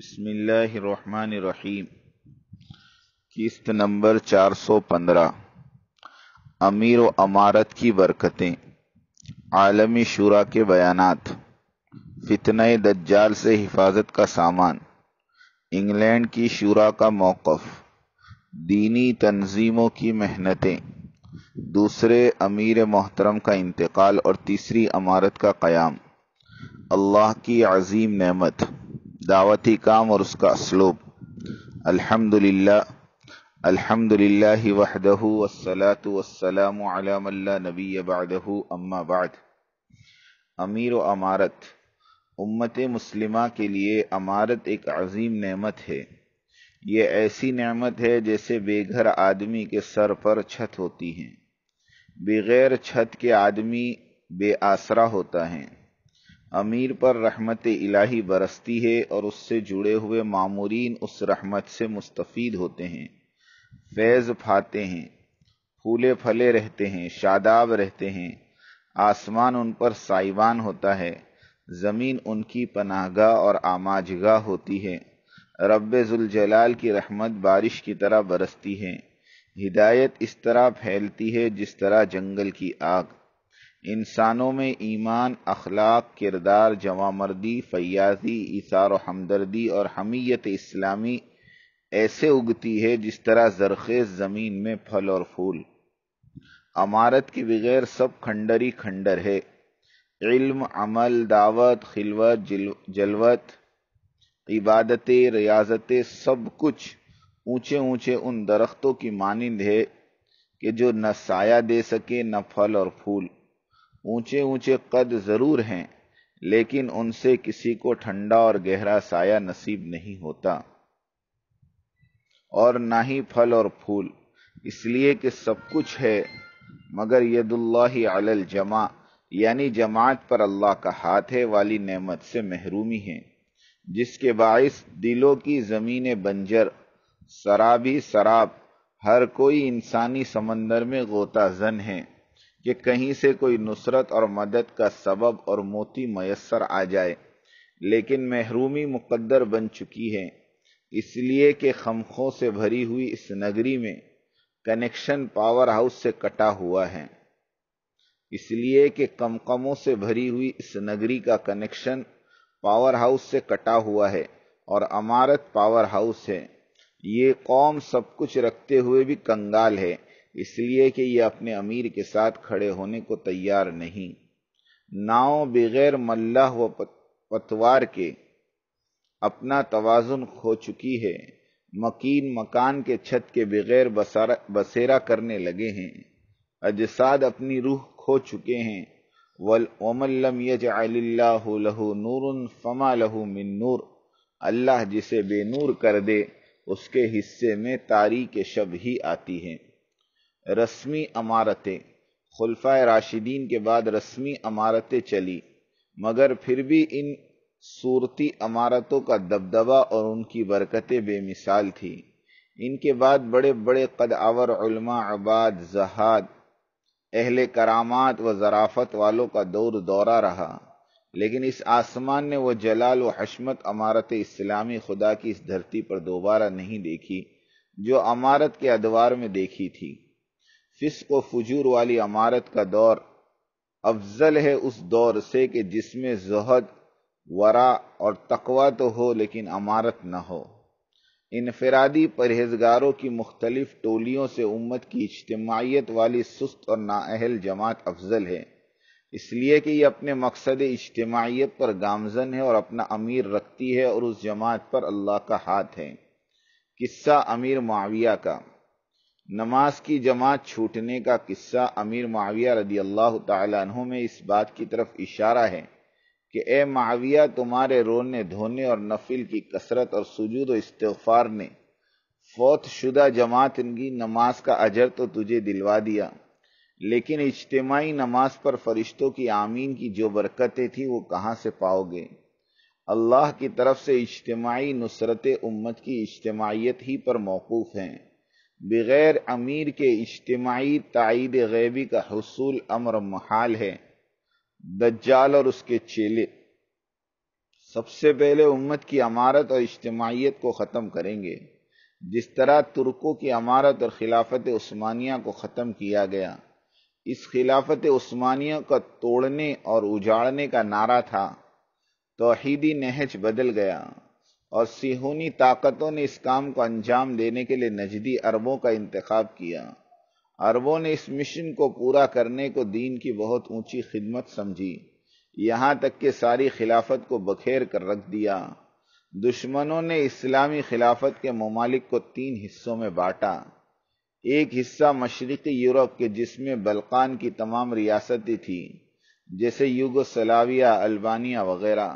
بسم اللہ الرحمن الرحیم قسط نمبر چار سو پندرہ امیر و امارت کی برکتیں عالمی شورا کے بیانات فتنہ دجال سے حفاظت کا سامان انگلینڈ کی شورا کا موقف دینی تنظیموں کی محنتیں دوسرے امیر محترم کا انتقال اور تیسری امارت کا قیام اللہ کی عظیم نعمت دعوتی کام اور اس کا اسلوب الحمد للہ الحمد للہ وحدہ وسلاۃ وسلام علام اللہ نبی بعدہ اما بعد امیر و امارت امت مسلمہ کے لیے امارت ایک عظیم نعمت ہے یہ ایسی نعمت ہے جیسے بے گھر آدمی کے سر پر چھت ہوتی ہیں بغیر چھت کے آدمی بے آسرا ہوتا ہے امیر پر رحمت الہی برستی ہے اور اس سے جڑے ہوئے معمورین اس رحمت سے مستفید ہوتے ہیں فیض پھاتے ہیں پھولے پھلے رہتے ہیں شاداب رہتے ہیں آسمان ان پر سائیوان ہوتا ہے زمین ان کی پناہ گاہ اور آماجگاہ ہوتی ہے رب زلجلال کی رحمت بارش کی طرح برستی ہے ہدایت اس طرح پھیلتی ہے جس طرح جنگل کی آگ انسانوں میں ایمان اخلاق کردار جوامردی فیاضی اثار و ہمدردی اور حمیت اسلامی ایسے اگتی ہے جس طرح زرخیز زمین میں پھل اور پھول امارت کے بغیر سب کھنڈری کھنڈر ہے علم عمل دعوت خلوت جلوت عبادتیں ریاضتیں سب کچھ اونچے اونچے ان درختوں کی مانند ہے کہ جو نہ سایہ دے سکے نہ پھل اور پھول اونچے اونچے قد ضرور ہیں لیکن ان سے کسی کو ٹھنڈا اور گہرا سایہ نصیب نہیں ہوتا اور نہ ہی پھل اور پھول اس لیے کہ سب کچھ ہے مگر ید اللہ علی الجمع یعنی جماعت پر اللہ کا ہاتھ ہے والی نعمت سے محرومی ہے جس کے باعث دلوں کی زمین بنجر سرابی سراب ہر کوئی انسانی سمندر میں غوطہ زن ہے کہ کہیں سے کوئی نصرت اور مدد کا سبب اور موتی میسر آ جائے لیکن محرومی مقدر بن چکی ہے اس لیے کہ خمخوں سے بھری ہوئی اس نگری میں کنیکشن پاور ہاؤس سے کٹا ہوا ہے اس لیے کہ کمکموں سے بھری ہوئی اس نگری کا کنیکشن پاور ہاؤس سے کٹا ہوا ہے اور امارت پاور ہاؤس ہے یہ قوم سب کچھ رکھتے ہوئے بھی کنگال ہے اس لیے کہ یہ اپنے امیر کے ساتھ کھڑے ہونے کو تیار نہیں ناؤ بغیر ملہ و پتوار کے اپنا توازن کھو چکی ہے مکین مکان کے چھت کے بغیر بسیرا کرنے لگے ہیں اجساد اپنی روح کھو چکے ہیں يَجْعَلِ اللَّهُ لَهُ نُورٌ فَمَا لَهُ مِن نُور اللہ جسے بے نور کر دے اس کے حصے میں تاریخ شب ہی آتی ہے رسمی عمارتیں خلفۂ راشدین کے بعد رسمی عمارتیں چلی مگر پھر بھی ان صورتی عمارتوں کا دبدبہ اور ان کی برکتیں بے مثال تھیں ان کے بعد بڑے بڑے آور علماء عباد زہاد اہل کرامات و ذرافت والوں کا دور دورہ رہا لیکن اس آسمان نے وہ جلال و حشمت عمارت اسلامی خدا کی اس دھرتی پر دوبارہ نہیں دیکھی جو عمارت کے ادوار میں دیکھی تھی فسق و فجور والی عمارت کا دور افضل ہے اس دور سے کہ جس میں زہد ورا اور تقوا تو ہو لیکن عمارت نہ ہو انفرادی پرہیزگاروں کی مختلف ٹولیوں سے امت کی اجتماعیت والی سست اور نااہل جماعت افضل ہے اس لیے کہ یہ اپنے مقصد اجتماعیت پر گامزن ہے اور اپنا امیر رکھتی ہے اور اس جماعت پر اللہ کا ہاتھ ہے قصہ امیر معاویہ کا نماز کی جماعت چھوٹنے کا قصہ امیر معاویہ رضی اللہ تعالیٰ عنہ میں اس بات کی طرف اشارہ ہے کہ اے معاویہ تمہارے رونے دھونے اور نفل کی کثرت اور سجود و استغفار نے فوت شدہ جماعت ان کی نماز کا اجر تو تجھے دلوا دیا لیکن اجتماعی نماز پر فرشتوں کی آمین کی جو برکتیں تھیں وہ کہاں سے پاؤ گے اللہ کی طرف سے اجتماعی نصرت امت کی اجتماعیت ہی پر موقوف ہیں بغیر امیر کے اجتماعی تائید غیبی کا حصول امر محال ہے دجال اور اس کے چیلے سب سے پہلے امت کی امارت اور اجتماعیت کو ختم کریں گے جس طرح ترکوں کی امارت اور خلافت عثمانیہ کو ختم کیا گیا اس خلافت عثمانیہ کا توڑنے اور اجاڑنے کا نعرہ تھا توحیدی نہج بدل گیا اور سیہونی طاقتوں نے اس کام کو انجام دینے کے لیے نجدی عربوں کا انتخاب کیا عربوں نے اس مشن کو پورا کرنے کو دین کی بہت اونچی خدمت سمجھی یہاں تک کہ ساری خلافت کو بکھیر کر رکھ دیا دشمنوں نے اسلامی خلافت کے ممالک کو تین حصوں میں باٹا ایک حصہ مشرقی یورپ کے جس میں بلقان کی تمام ریاستی تھی جیسے یوگو سلاویہ البانیہ وغیرہ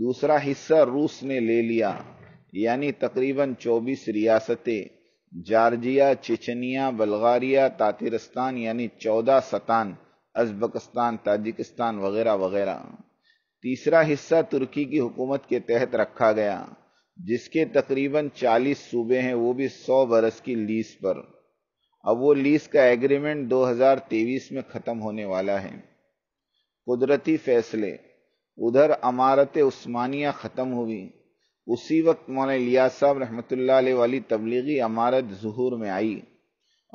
دوسرا حصہ روس نے لے لیا یعنی تقریباً چوبیس ریاستیں جارجیا چچنیا بلغاریا تاترستان یعنی چودہ ستان ازبکستان تاجکستان وغیرہ وغیرہ تیسرا حصہ ترکی کی حکومت کے تحت رکھا گیا جس کے تقریباً چالیس صوبے ہیں وہ بھی سو برس کی لیس پر اب وہ لیز کا ایگریمنٹ دو ہزار تیویس میں ختم ہونے والا ہے قدرتی فیصلے ادھر امارت عثمانیہ ختم ہوئی اسی وقت مولانا الیاس صاحب رحمۃ اللہ علیہ والی تبلیغی امارت ظہور میں آئی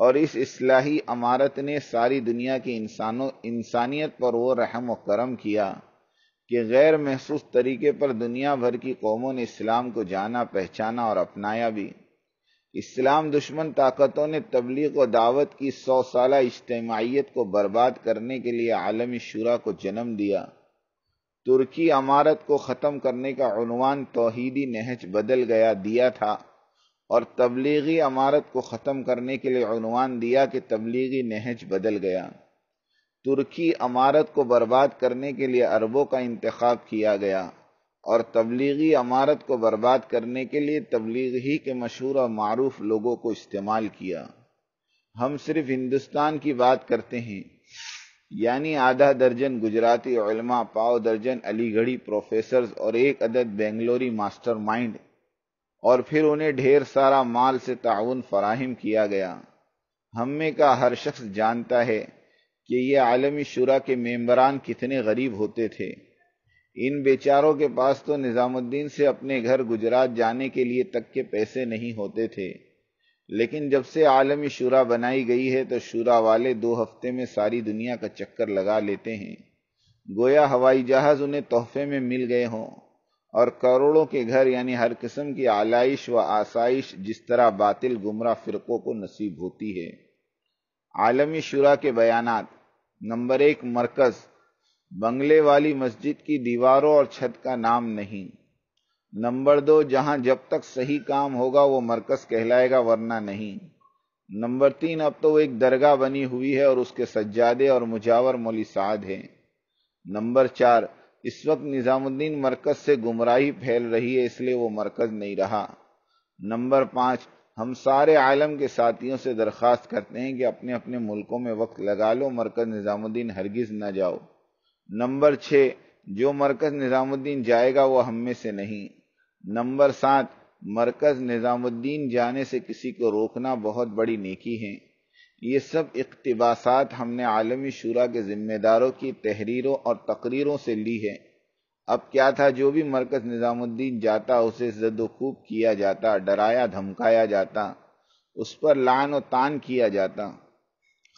اور اس اصلاحی امارت نے ساری دنیا کی انسانوں انسانیت پر وہ رحم و کرم کیا کہ غیر محسوس طریقے پر دنیا بھر کی قوموں نے اسلام کو جانا پہچانا اور اپنایا بھی اسلام دشمن طاقتوں نے تبلیغ و دعوت کی سو سالہ اجتماعیت کو برباد کرنے کے لیے عالمی شورا کو جنم دیا ترکی عمارت کو ختم کرنے کا عنوان توحیدی نہج بدل گیا دیا تھا اور تبلیغی عمارت کو ختم کرنے کے لیے عنوان دیا کہ تبلیغی نہج بدل گیا ترکی عمارت کو برباد کرنے کے لیے عربوں کا انتخاب کیا گیا اور تبلیغی عمارت کو برباد کرنے کے لیے ہی کے مشہور اور معروف لوگوں کو استعمال کیا ہم صرف ہندوستان کی بات کرتے ہیں یعنی آدھا درجن گجراتی علماء پاؤ درجن علی گڑھی پروفیسرز اور ایک عدد بنگلوری ماسٹر مائنڈ اور پھر انہیں ڈھیر سارا مال سے تعاون فراہم کیا گیا ہم میں کا ہر شخص جانتا ہے کہ یہ عالمی شورا کے ممبران کتنے غریب ہوتے تھے ان بیچاروں کے پاس تو نظام الدین سے اپنے گھر گجرات جانے کے لیے تک کے پیسے نہیں ہوتے تھے لیکن جب سے عالمی شورا بنائی گئی ہے تو شورا والے دو ہفتے میں ساری دنیا کا چکر لگا لیتے ہیں گویا ہوائی جہاز انہیں تحفے میں مل گئے ہوں اور کروڑوں کے گھر یعنی ہر قسم کی آلائش و آسائش جس طرح باطل گمراہ فرقوں کو نصیب ہوتی ہے عالمی شورا کے بیانات نمبر ایک مرکز بنگلے والی مسجد کی دیواروں اور چھت کا نام نہیں نمبر دو جہاں جب تک صحیح کام ہوگا وہ مرکز کہلائے گا ورنہ نہیں نمبر تین اب تو وہ ایک درگاہ بنی ہوئی ہے اور اس کے سجادے اور مجاور مولی سعد ہیں نمبر چار اس وقت نظام الدین مرکز سے گمراہی پھیل رہی ہے اس لیے وہ مرکز نہیں رہا نمبر پانچ ہم سارے عالم کے ساتھیوں سے درخواست کرتے ہیں کہ اپنے اپنے ملکوں میں وقت لگا لو مرکز نظام الدین ہرگز نہ جاؤ نمبر چھ جو مرکز نظام الدین جائے گا وہ ہم میں سے نہیں نمبر سات مرکز نظام الدین جانے سے کسی کو روکنا بہت بڑی نیکی ہیں یہ سب اقتباسات ہم نے عالمی شورا کے ذمہ داروں کی تحریروں اور تقریروں سے لی ہے اب کیا تھا جو بھی مرکز نظام الدین جاتا اسے زد و خوب کیا جاتا ڈرایا دھمکایا جاتا اس پر لان و تان کیا جاتا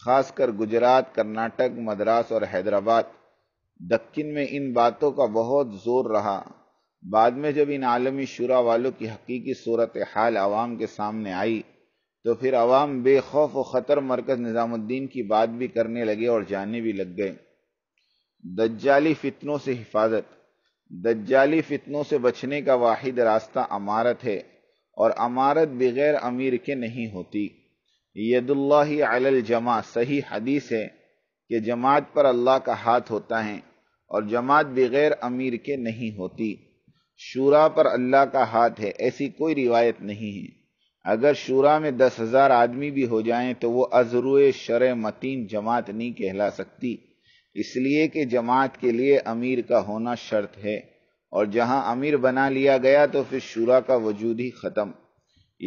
خاص کر گجرات کرناٹک مدراس اور حیدرآباد دکن میں ان باتوں کا بہت زور رہا بعد میں جب ان عالمی شورا والوں کی حقیقی صورتحال عوام کے سامنے آئی تو پھر عوام بے خوف و خطر مرکز نظام الدین کی بات بھی کرنے لگے اور جانے بھی لگ گئے دجالی فتنوں سے حفاظت دجالی فتنوں سے بچنے کا واحد راستہ امارت ہے اور امارت بغیر امیر کے نہیں ہوتی ید اللہ علی الجماع صحیح حدیث ہے کہ جماعت پر اللہ کا ہاتھ ہوتا ہے اور جماعت بغیر امیر کے نہیں ہوتی شورا پر اللہ کا ہاتھ ہے ایسی کوئی روایت نہیں ہے اگر شورا میں دس ہزار آدمی بھی ہو جائیں تو وہ ازرو شرع متین جماعت نہیں کہلا سکتی اس لیے کہ جماعت کے لیے امیر کا ہونا شرط ہے اور جہاں امیر بنا لیا گیا تو پھر شورا کا وجود ہی ختم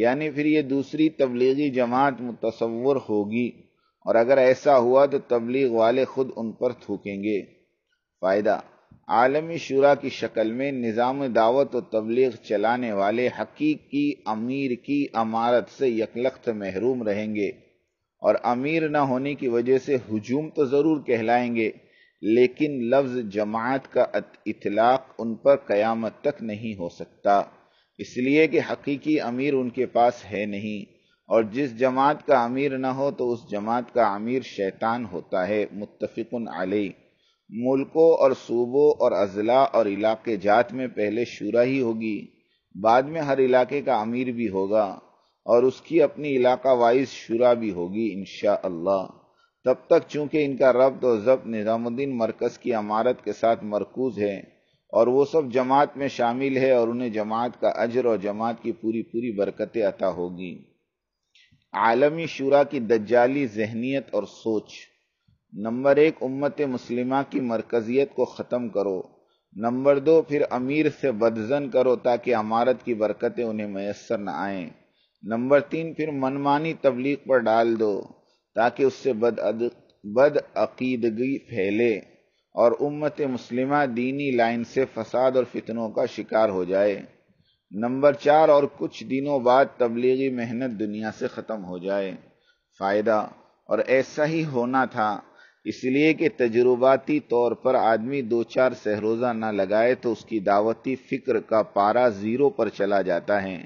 یعنی پھر یہ دوسری تبلیغی جماعت متصور ہوگی اور اگر ایسا ہوا تو تبلیغ والے خود ان پر تھوکیں گے فائدہ عالمی شورا کی شکل میں نظام دعوت و تبلیغ چلانے والے حقیقی امیر کی امارت سے یکلخت محروم رہیں گے اور امیر نہ ہونے کی وجہ سے ہجوم تو ضرور کہلائیں گے لیکن لفظ جماعت کا اطلاق ان پر قیامت تک نہیں ہو سکتا اس لیے کہ حقیقی امیر ان کے پاس ہے نہیں اور جس جماعت کا امیر نہ ہو تو اس جماعت کا امیر شیطان ہوتا ہے متفقن علیہ ملکوں اور صوبوں اور اضلاع اور علاقے جات میں پہلے شورا ہی ہوگی بعد میں ہر علاقے کا امیر بھی ہوگا اور اس کی اپنی علاقہ وائز شورا بھی ہوگی انشاءاللہ اللہ تب تک چونکہ ان کا ربط اور ضبط نظام الدین مرکز کی عمارت کے ساتھ مرکوز ہے اور وہ سب جماعت میں شامل ہے اور انہیں جماعت کا اجر اور جماعت کی پوری پوری برکتیں عطا ہوگی عالمی شورا کی دجالی ذہنیت اور سوچ نمبر ایک امت مسلمہ کی مرکزیت کو ختم کرو نمبر دو پھر امیر سے بدزن کرو تاکہ امارت کی برکتیں انہیں میسر نہ آئیں نمبر تین پھر منمانی تبلیغ پر ڈال دو تاکہ اس سے بدعقیدگی پھیلے اور امت مسلمہ دینی لائن سے فساد اور فتنوں کا شکار ہو جائے نمبر چار اور کچھ دنوں بعد تبلیغی محنت دنیا سے ختم ہو جائے فائدہ اور ایسا ہی ہونا تھا اس لیے کہ تجرباتی طور پر آدمی دو چار سہروزہ نہ لگائے تو اس کی دعوتی فکر کا پارا زیرو پر چلا جاتا ہے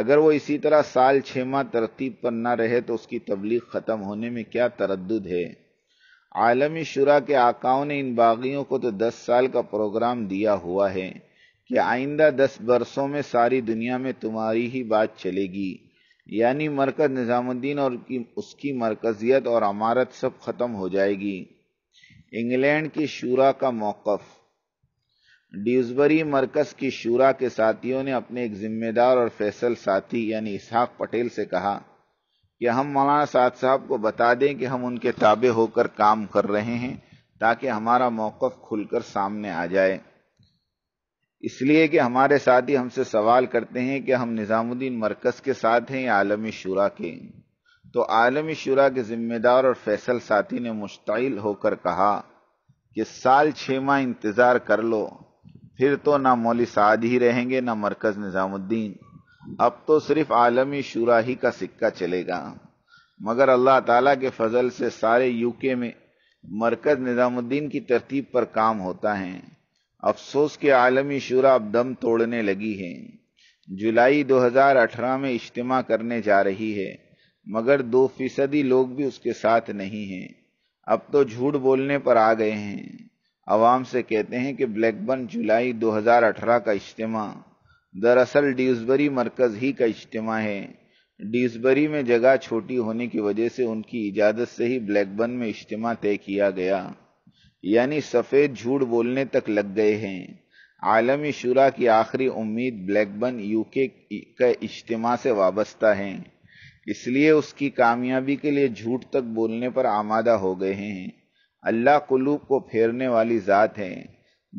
اگر وہ اسی طرح سال چھ ماہ ترتیب پر نہ رہے تو اس کی تبلیغ ختم ہونے میں کیا تردد ہے عالمی شورا کے آقاؤں نے ان باغیوں کو تو دس سال کا پروگرام دیا ہوا ہے کہ آئندہ دس برسوں میں ساری دنیا میں تمہاری ہی بات چلے گی یعنی مرکز نظام الدین اور اس کی مرکزیت اور عمارت سب ختم ہو جائے گی انگلینڈ کی شورا کا موقف ڈیوزبری مرکز کی شورا کے ساتھیوں نے اپنے ایک ذمہ دار اور فیصل ساتھی یعنی اسحاق پٹیل سے کہا کہ ہم مولانا ساتھ صاحب کو بتا دیں کہ ہم ان کے تابع ہو کر کام کر رہے ہیں تاکہ ہمارا موقف کھل کر سامنے آ جائے اس لیے کہ ہمارے ساتھی ہم سے سوال کرتے ہیں کہ ہم نظام الدین مرکز کے ساتھ ہیں یا عالمی شعراء کے تو عالمی شورا کے ذمہ دار اور فیصل ساتھی نے مشتعل ہو کر کہا کہ سال چھ ماہ انتظار کر لو پھر تو نہ مولی سعاد ہی رہیں گے نہ مرکز نظام الدین اب تو صرف عالمی ہی کا سکہ چلے گا مگر اللہ تعالیٰ کے فضل سے سارے یو کے میں مرکز نظام الدین کی ترتیب پر کام ہوتا ہے افسوس کے عالمی شورا اب دم توڑنے لگی ہے جولائی دو ہزار اٹھارہ میں اجتماع کرنے جا رہی ہے مگر دو فیصدی لوگ بھی اس کے ساتھ نہیں ہیں اب تو جھوٹ بولنے پر آ گئے ہیں عوام سے کہتے ہیں کہ بلیک بن جولائی دو ہزار اٹھارہ کا اجتماع دراصل ڈیوزبری مرکز ہی کا اجتماع ہے ڈیوزبری میں جگہ چھوٹی ہونے کی وجہ سے ان کی اجازت سے ہی بلیک بن میں اجتماع طے کیا گیا یعنی سفید جھوٹ بولنے تک لگ گئے ہیں عالمی شورا کی آخری امید بلیک بن یو کے اجتماع سے وابستہ ہیں اس لیے اس کی کامیابی کے لیے جھوٹ تک بولنے پر آمادہ ہو گئے ہیں اللہ قلوب کو پھیرنے والی ذات ہے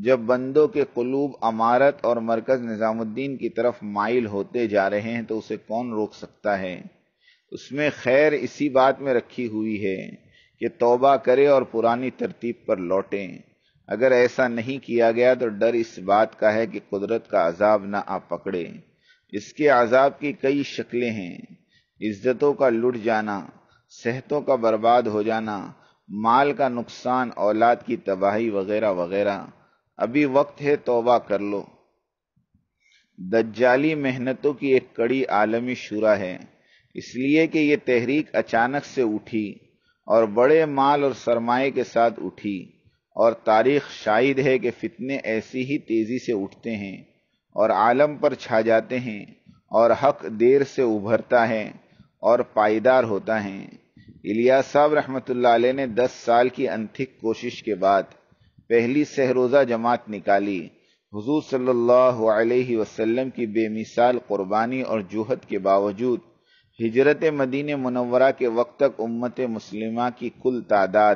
جب بندوں کے قلوب امارت اور مرکز نظام الدین کی طرف مائل ہوتے جا رہے ہیں تو اسے کون روک سکتا ہے اس میں خیر اسی بات میں رکھی ہوئی ہے کہ توبہ کرے اور پرانی ترتیب پر لوٹیں اگر ایسا نہیں کیا گیا تو ڈر اس بات کا ہے کہ قدرت کا عذاب نہ آ پکڑے اس کے عذاب کی کئی شکلیں ہیں عزتوں کا لٹ جانا صحتوں کا برباد ہو جانا مال کا نقصان اولاد کی تباہی وغیرہ وغیرہ ابھی وقت ہے توبہ کر لو دجالی محنتوں کی ایک کڑی عالمی شورا ہے اس لیے کہ یہ تحریک اچانک سے اٹھی اور بڑے مال اور سرمائے کے ساتھ اٹھی اور تاریخ شاید ہے کہ فتنے ایسی ہی تیزی سے اٹھتے ہیں اور عالم پر چھا جاتے ہیں اور حق دیر سے ابھرتا ہے اور پائیدار ہوتا ہے الیا صاحب رحمۃ اللہ علیہ نے دس سال کی انتھک کوشش کے بعد پہلی سہروزہ جماعت نکالی حضور صلی اللہ علیہ وسلم کی بے مثال قربانی اور جوہد کے باوجود ہجرت مدینہ منورہ کے وقت تک امت مسلمہ کی کل تعداد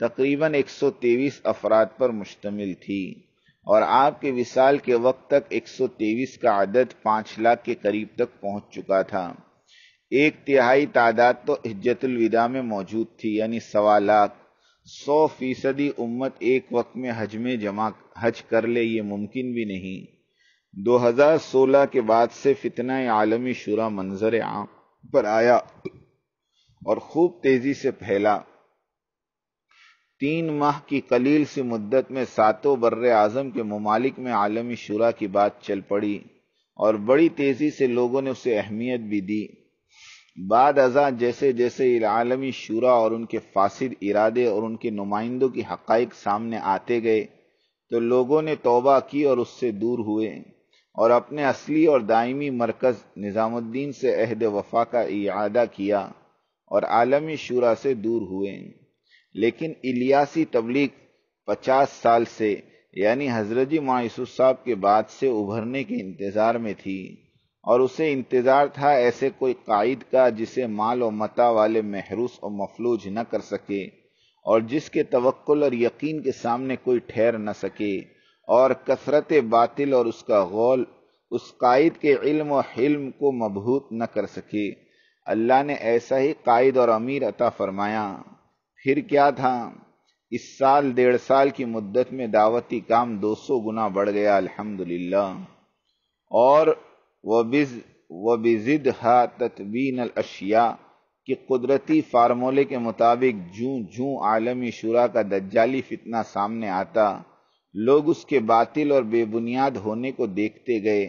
تقریباً ایک سو تیویس افراد پر مشتمل تھی اور آپ کے وصال کے وقت تک ایک سو تیویس کا عدد پانچ لاکھ کے قریب تک پہنچ چکا تھا ایک تہائی تعداد تو حجت الوداع میں موجود تھی یعنی سوا لاکھ سو فیصدی امت ایک وقت میں حج میں جمع حج کر لے یہ ممکن بھی نہیں دو ہزار سولہ کے بعد سے فتنہ عالمی شورا منظر عام پر آیا اور خوب تیزی سے پھیلا تین ماہ کی قلیل سی مدت میں ساتوں بر اعظم کے ممالک میں عالمی شورا کی بات چل پڑی اور بڑی تیزی سے لوگوں نے اسے اہمیت بھی دی بعد ازاں جیسے جیسے عالمی شورا اور ان کے فاسد ارادے اور ان کے نمائندوں کی حقائق سامنے آتے گئے تو لوگوں نے توبہ کی اور اس سے دور ہوئے اور اپنے اصلی اور دائمی مرکز نظام الدین سے عہد وفا کا اعادہ کیا اور عالمی شورا سے دور ہوئے لیکن الیاسی تبلیغ پچاس سال سے یعنی حضرت مایوس صاحب کے بعد سے ابھرنے کے انتظار میں تھی اور اسے انتظار تھا ایسے کوئی قائد کا جسے مال و متا والے محروس اور مفلوج نہ کر سکے اور جس کے توقل اور یقین کے سامنے کوئی ٹھہر نہ سکے اور کثرت باطل اور اس کا غول اس قائد کے علم و حلم کو مبہوت نہ کر سکے اللہ نے ایسا ہی قائد اور امیر عطا فرمایا پھر کیا تھا اس سال دیڑھ سال کی مدت میں دعوتی کام دو سو گنا بڑھ گیا الحمد اور وبز وبزدہ تتبین الشیا کے قدرتی فارمولے کے مطابق جوں جوں عالمی شورا کا دجالی فتنہ سامنے آتا لوگ اس کے باطل اور بے بنیاد ہونے کو دیکھتے گئے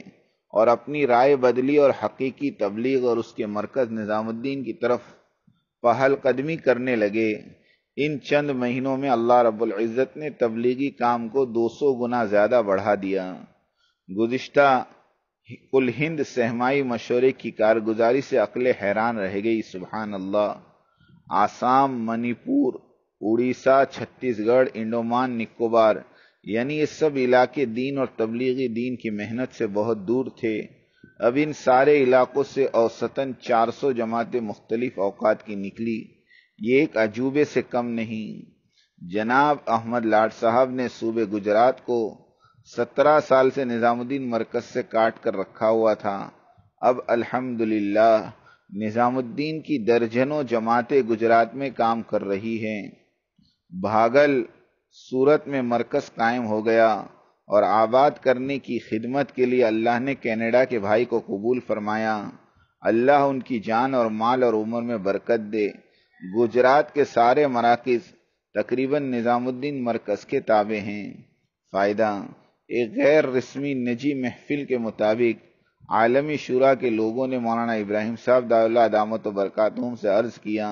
اور اپنی رائے بدلی اور حقیقی تبلیغ اور اس کے مرکز نظام الدین کی طرف پہل قدمی کرنے لگے ان چند مہینوں میں اللہ رب العزت نے تبلیغی کام کو دو سو گنا زیادہ بڑھا دیا گزشتہ کل ہند سہمائی مشورے کی کارگزاری سے عقل حیران رہ گئی سبحان اللہ آسام منی پور اڑیسہ چھتیس گڑھ انڈومان نکوبار یعنی یہ سب علاقے دین اور تبلیغی دین کی محنت سے بہت دور تھے اب ان سارے علاقوں سے اوسطاً چار سو جماعتیں مختلف اوقات کی نکلی یہ ایک عجوبے سے کم نہیں جناب احمد لاڈ صاحب نے صوبے گجرات کو سترہ سال سے نظام الدین مرکز سے کاٹ کر رکھا ہوا تھا اب الحمد نظام الدین کی درجنوں جماعتیں گجرات میں کام کر رہی ہیں بھاگل صورت میں مرکز قائم ہو گیا اور آباد کرنے کی خدمت کے لیے اللہ نے کینیڈا کے بھائی کو قبول فرمایا اللہ ان کی جان اور مال اور عمر میں برکت دے گجرات کے سارے مراکز تقریباً نظام الدین مرکز کے تابع ہیں فائدہ ایک غیر رسمی نجی محفل کے مطابق عالمی شورا کے لوگوں نے مولانا ابراہیم صاحب داء اللہ دامت و برکاتہم سے عرض کیا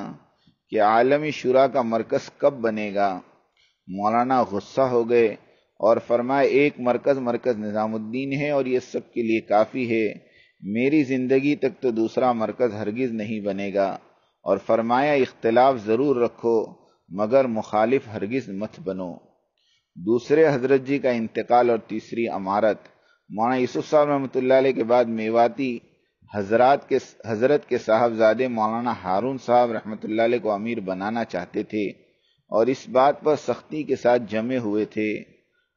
کہ عالمی شورا کا مرکز کب بنے گا مولانا غصہ ہو گئے اور فرمائے ایک مرکز مرکز نظام الدین ہے اور یہ سب کے لیے کافی ہے میری زندگی تک تو دوسرا مرکز ہرگز نہیں بنے گا اور فرمایا اختلاف ضرور رکھو مگر مخالف ہرگز مت بنو دوسرے حضرت جی کا انتقال اور تیسری عمارت مولانا یوسف صاحب رحمۃ اللہ علیہ کے بعد میواتی حضرات کے حضرت کے صاحبزادے مولانا ہارون صاحب رحمۃ اللہ علیہ کو امیر بنانا چاہتے تھے اور اس بات پر سختی کے ساتھ جمے ہوئے تھے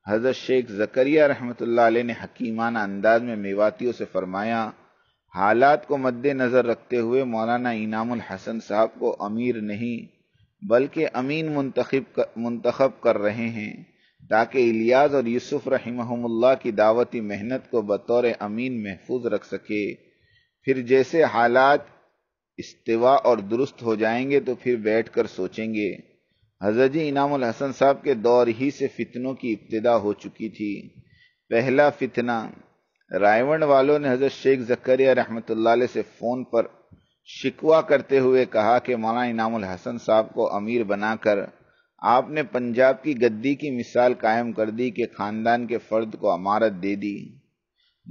حضرت شیخ زکریہ رحمۃ اللہ علیہ نے حکیمانہ انداز میں میواتیوں سے فرمایا حالات کو مد نظر رکھتے ہوئے مولانا انعام الحسن صاحب کو امیر نہیں بلکہ امین منتخب منتخب کر رہے ہیں تاکہ الیاز اور یوسف رحمہ اللہ کی دعوتی محنت کو بطور امین محفوظ رکھ سکے پھر جیسے حالات استوا اور درست ہو جائیں گے تو پھر بیٹھ کر سوچیں گے حضرت جی انعام الحسن صاحب کے دور ہی سے فتنوں کی ابتدا ہو چکی تھی پہلا فتنہ رائیون والوں نے حضرت شیخ زکریہ رحمۃ اللہ علیہ سے فون پر شکوہ کرتے ہوئے کہا کہ مولانا انعام الحسن صاحب کو امیر بنا کر آپ نے پنجاب کی گدی کی مثال قائم کر دی کہ خاندان کے فرد کو امارت دے دی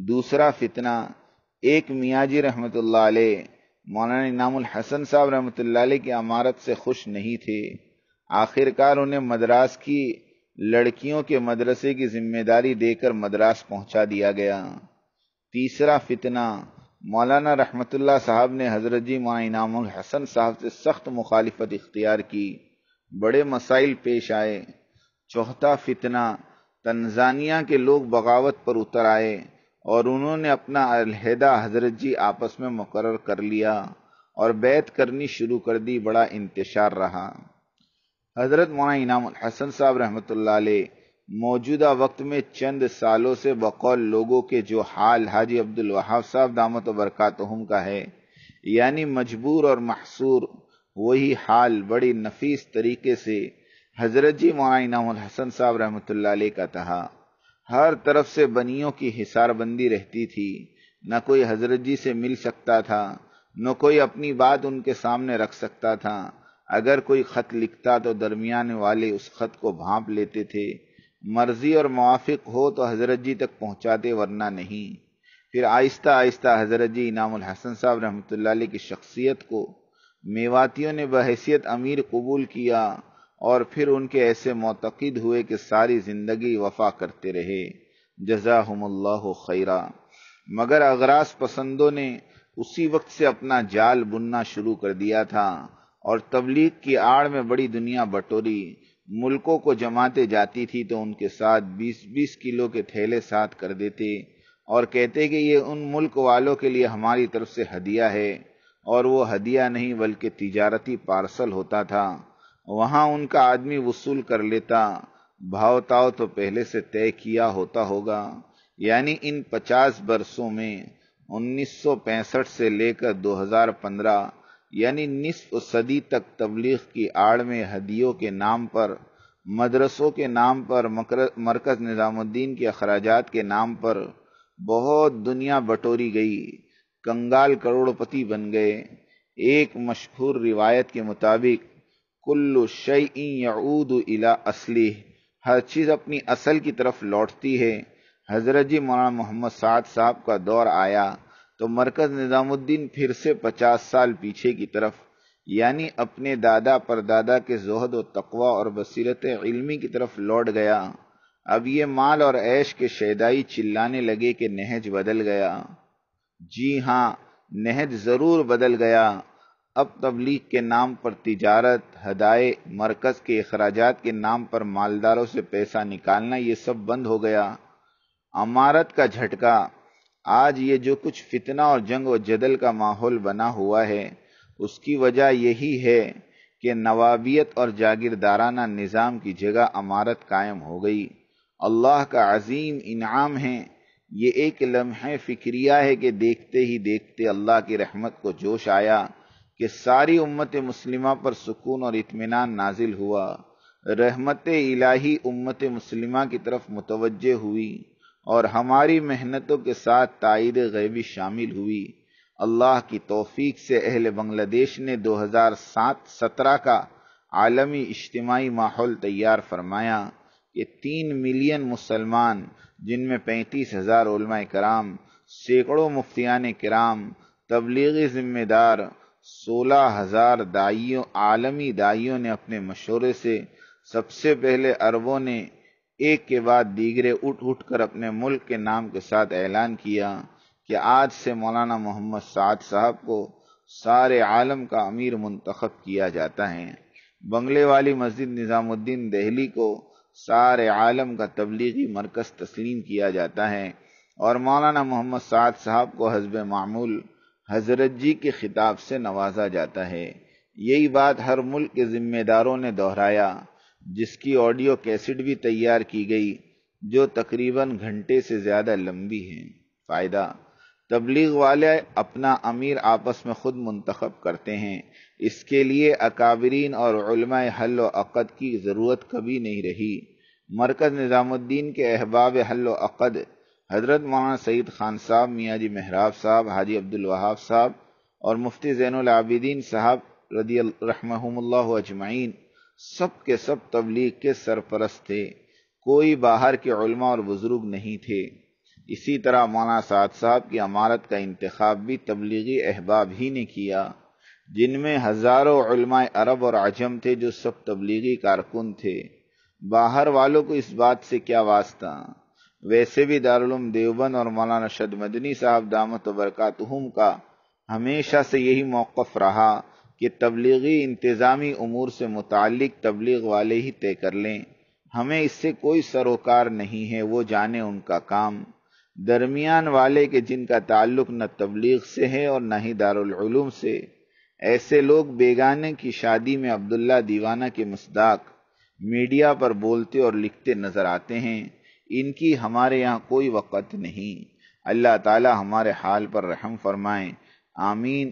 دوسرا فتنہ ایک میاں جی رحمۃ اللہ علیہ مولانا انعام الحسن صاحب رحمۃ اللہ علیہ کی امارت سے خوش نہیں تھے آخر کار انہیں مدراس کی لڑکیوں کے مدرسے کی ذمہ داری دے کر مدراس پہنچا دیا گیا تیسرا فتنہ مولانا رحمت اللہ صاحب نے حضرت جی معنام الحسن صاحب سے سخت مخالفت اختیار کی بڑے مسائل پیش آئے چوتھا فتنہ تنزانیہ کے لوگ بغاوت پر اتر آئے اور انہوں نے اپنا علیحدہ حضرت جی آپس میں مقرر کر لیا اور بیت کرنی شروع کر دی بڑا انتشار رہا حضرت مولانا انعام الحسن صاحب رحمۃ اللہ علیہ موجودہ وقت میں چند سالوں سے بقول لوگوں کے جو حال حاجی عبد الوہاب صاحب دامت و برکات کا ہے یعنی مجبور اور محصور وہی حال بڑی نفیس طریقے سے حضرت جی مولانا انعام الحسن صاحب رحمۃ اللہ علیہ کا تھا ہر طرف سے بنیوں کی حسار بندی رہتی تھی نہ کوئی حضرت جی سے مل سکتا تھا نہ کوئی اپنی بات ان کے سامنے رکھ سکتا تھا اگر کوئی خط لکھتا تو درمیان والے اس خط کو بھانپ لیتے تھے مرضی اور موافق ہو تو حضرت جی تک پہنچاتے ورنہ نہیں پھر آہستہ آہستہ حضرت جی انعام الحسن صاحب رحمۃ اللہ علیہ کی شخصیت کو میواتیوں نے بحیثیت امیر قبول کیا اور پھر ان کے ایسے معتقد ہوئے کہ ساری زندگی وفا کرتے رہے جزاہم اللہ خیرہ مگر اغراض پسندوں نے اسی وقت سے اپنا جال بننا شروع کر دیا تھا اور تبلیغ کی آڑ میں بڑی دنیا بٹوری ملکوں کو جماتے جاتی تھی تو ان کے ساتھ بیس بیس کلو کے تھیلے ساتھ کر دیتے اور کہتے کہ یہ ان ملک والوں کے لیے ہماری طرف سے ہدیہ ہے اور وہ ہدیہ نہیں بلکہ تجارتی پارسل ہوتا تھا وہاں ان کا آدمی وصول کر لیتا بھاوتاؤ تو پہلے سے طے کیا ہوتا ہوگا یعنی ان پچاس برسوں میں انیس سو پینسٹھ سے لے کر دو ہزار پندرہ یعنی نصف صدی تک تبلیغ کی آڑ میں ہدیوں کے نام پر مدرسوں کے نام پر مرکز نظام الدین کے اخراجات کے نام پر بہت دنیا بٹوری گئی کنگال کروڑ پتی بن گئے ایک مشہور روایت کے مطابق کل شیئن یعود الا اصلی ہر چیز اپنی اصل کی طرف لوٹتی ہے حضرت جی مولانا محمد سعد صاحب کا دور آیا تو مرکز نظام الدین پھر سے پچاس سال پیچھے کی طرف یعنی اپنے دادا پر دادا کے زہد و تقوا اور بصیرت علمی کی طرف لوٹ گیا اب یہ مال اور عیش کے شیدائی چلانے لگے کہ نہج بدل گیا جی ہاں نہج ضرور بدل گیا اب تبلیغ کے نام پر تجارت ہدائے مرکز کے اخراجات کے نام پر مالداروں سے پیسہ نکالنا یہ سب بند ہو گیا امارت کا جھٹکا آج یہ جو کچھ فتنہ اور جنگ و جدل کا ماحول بنا ہوا ہے اس کی وجہ یہی ہے کہ نوابیت اور جاگیردارانہ نظام کی جگہ امارت قائم ہو گئی اللہ کا عظیم انعام ہے یہ ایک لمحہ فکریہ ہے کہ دیکھتے ہی دیکھتے اللہ کی رحمت کو جوش آیا کہ ساری امت مسلمہ پر سکون اور اطمینان نازل ہوا رحمت الہی امت مسلمہ کی طرف متوجہ ہوئی اور ہماری محنتوں کے ساتھ تائید غیبی شامل ہوئی اللہ کی توفیق سے اہل بنگلہ دیش نے دو ہزار سات سترہ کا عالمی اجتماعی ماحول تیار فرمایا کہ تین ملین مسلمان جن میں پینتیس ہزار علماء کرام سینکڑوں مفتیان کرام تبلیغی ذمہ دار سولہ ہزار دائیوں عالمی دائیوں نے اپنے مشورے سے سب سے پہلے عربوں نے ایک کے بعد دیگرے اٹھ اٹھ کر اپنے ملک کے نام کے ساتھ اعلان کیا کہ آج سے مولانا محمد سعد صاحب کو سارے عالم کا امیر منتخب کیا جاتا ہے بنگلے والی مسجد نظام الدین دہلی کو سارے عالم کا تبلیغی مرکز تسلیم کیا جاتا ہے اور مولانا محمد سعد صاحب کو حزب معمول حضرت جی کے خطاب سے نوازا جاتا ہے یہی بات ہر ملک کے ذمہ داروں نے دہرایا جس کی آڈیو کیسٹ بھی تیار کی گئی جو تقریباً گھنٹے سے زیادہ لمبی ہیں فائدہ تبلیغ والے اپنا امیر آپس میں خود منتخب کرتے ہیں اس کے لیے اکابرین اور علماء حل و عقد کی ضرورت کبھی نہیں رہی مرکز نظام الدین کے احباب حل و عقد حضرت مولانا سعید خان صاحب میاں جی محراب صاحب حاجی عبد الوہاب صاحب اور مفتی زین العابدین صاحب رضی الرحم اللہ اجمعین سب کے سب تبلیغ کے سرپرست تھے کوئی باہر کے علماء اور بزرگ نہیں تھے اسی طرح مولانا سعد صاحب کی عمارت کا انتخاب بھی تبلیغی احباب ہی نے کیا جن میں ہزاروں علماء عرب اور عجم تھے جو سب تبلیغی کارکن تھے باہر والوں کو اس بات سے کیا واسطہ ویسے بھی دارالعلوم دیوبند اور مولانا شد مدنی صاحب دامت و برکاتہم کا ہمیشہ سے یہی موقف رہا کہ تبلیغی انتظامی امور سے متعلق تبلیغ والے ہی طے کر لیں ہمیں اس سے کوئی سروکار نہیں ہے وہ جانے ان کا کام درمیان والے کے جن کا تعلق نہ تبلیغ سے ہے اور نہ ہی دارالعلوم سے ایسے لوگ بیگانے کی شادی میں عبداللہ دیوانہ کے مصداق میڈیا پر بولتے اور لکھتے نظر آتے ہیں ان کی ہمارے یہاں کوئی وقت نہیں اللہ تعالی ہمارے حال پر رحم فرمائیں آمین